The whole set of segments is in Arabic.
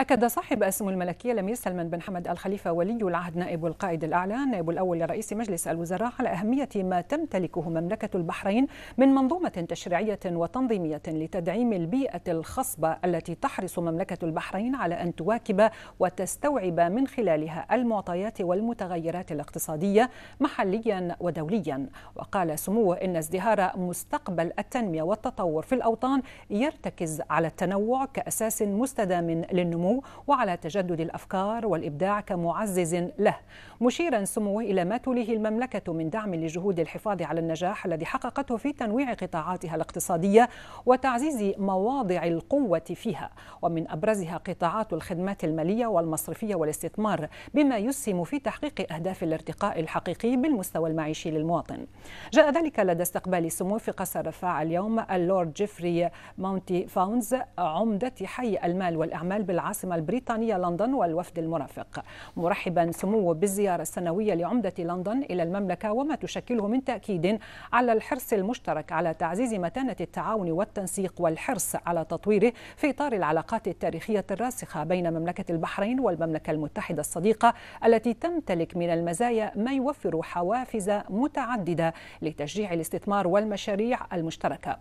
أكد صاحب السمو الملكية الأمير سلمان بن حمد الخليفة ولي العهد نائب القائد الأعلى نائب الأول لرئيس مجلس الوزراء على أهمية ما تمتلكه مملكة البحرين من منظومة تشريعية وتنظيمية لتدعيم البيئة الخصبة التي تحرص مملكة البحرين على أن تواكب وتستوعب من خلالها المعطيات والمتغيرات الاقتصادية محليا ودوليا وقال سموه إن ازدهار مستقبل التنمية والتطور في الأوطان يرتكز على التنوع كأساس مستدام للنمو السمو وعلى تجدد الافكار والابداع كمعزز له مشيرا سموه الى ما توليه المملكه من دعم لجهود الحفاظ على النجاح الذي حققته في تنويع قطاعاتها الاقتصاديه وتعزيز مواضع القوه فيها ومن ابرزها قطاعات الخدمات الماليه والمصرفيه والاستثمار بما يسهم في تحقيق اهداف الارتقاء الحقيقي بالمستوى المعيشي للمواطن جاء ذلك لدى استقبال سموه في قصر رفاع اليوم اللورد جيفري مونتي فاونز عمده حي المال والاعمال بالعاصمه العاصمة البريطانية لندن والوفد المرافق مرحبا سموه بالزيارة السنوية لعمدة لندن إلى المملكة وما تشكله من تأكيد على الحرص المشترك على تعزيز متانة التعاون والتنسيق والحرص على تطويره في إطار العلاقات التاريخية الراسخة بين مملكة البحرين والمملكة المتحدة الصديقة التي تمتلك من المزايا ما يوفر حوافز متعددة لتشجيع الاستثمار والمشاريع المشتركة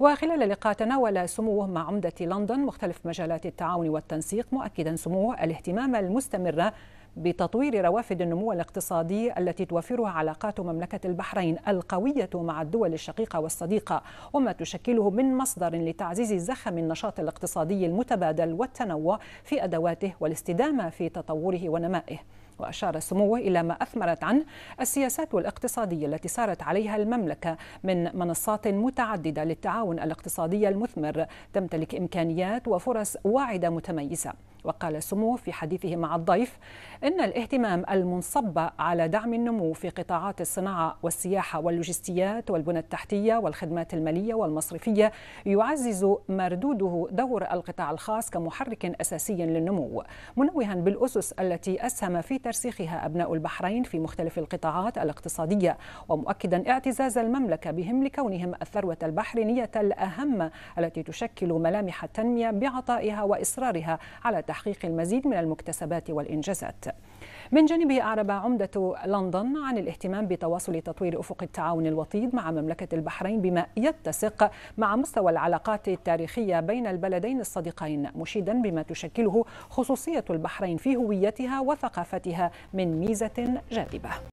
وخلال اللقاء تناول سموه مع عمدة لندن مختلف مجالات التعاون والتنسيق التنسيق مؤكدا سموه الاهتمام المستمر بتطوير روافد النمو الاقتصادي التي توفرها علاقات مملكة البحرين القوية مع الدول الشقيقة والصديقة وما تشكله من مصدر لتعزيز زخم النشاط الاقتصادي المتبادل والتنوع في أدواته والاستدامة في تطوره ونمائه وأشار سموه إلى ما أثمرت عنه السياسات الاقتصادية التي سارت عليها المملكة من منصات متعددة للتعاون الاقتصادي المثمر تمتلك إمكانيات وفرص واعدة متميزة وقال سموه في حديثه مع الضيف إن الاهتمام المنصب على دعم النمو في قطاعات الصناعة والسياحة واللوجستيات والبنى التحتية والخدمات المالية والمصرفية يعزز مردوده دور القطاع الخاص كمحرك أساسي للنمو منوها بالأسس التي أسهم في ترسيخها أبناء البحرين في مختلف القطاعات الاقتصادية ومؤكدا اعتزاز المملكة بهم لكونهم الثروة البحرينية الأهم التي تشكل ملامح التنمية بعطائها وإصرارها على تحقيق لتحقيق المزيد من المكتسبات والإنجازات من جانبه أعرب عمدة لندن عن الاهتمام بتواصل تطوير أفق التعاون الوطيد مع مملكة البحرين بما يتسق مع مستوى العلاقات التاريخية بين البلدين الصديقين مشيدا بما تشكله خصوصية البحرين في هويتها وثقافتها من ميزة جاذبة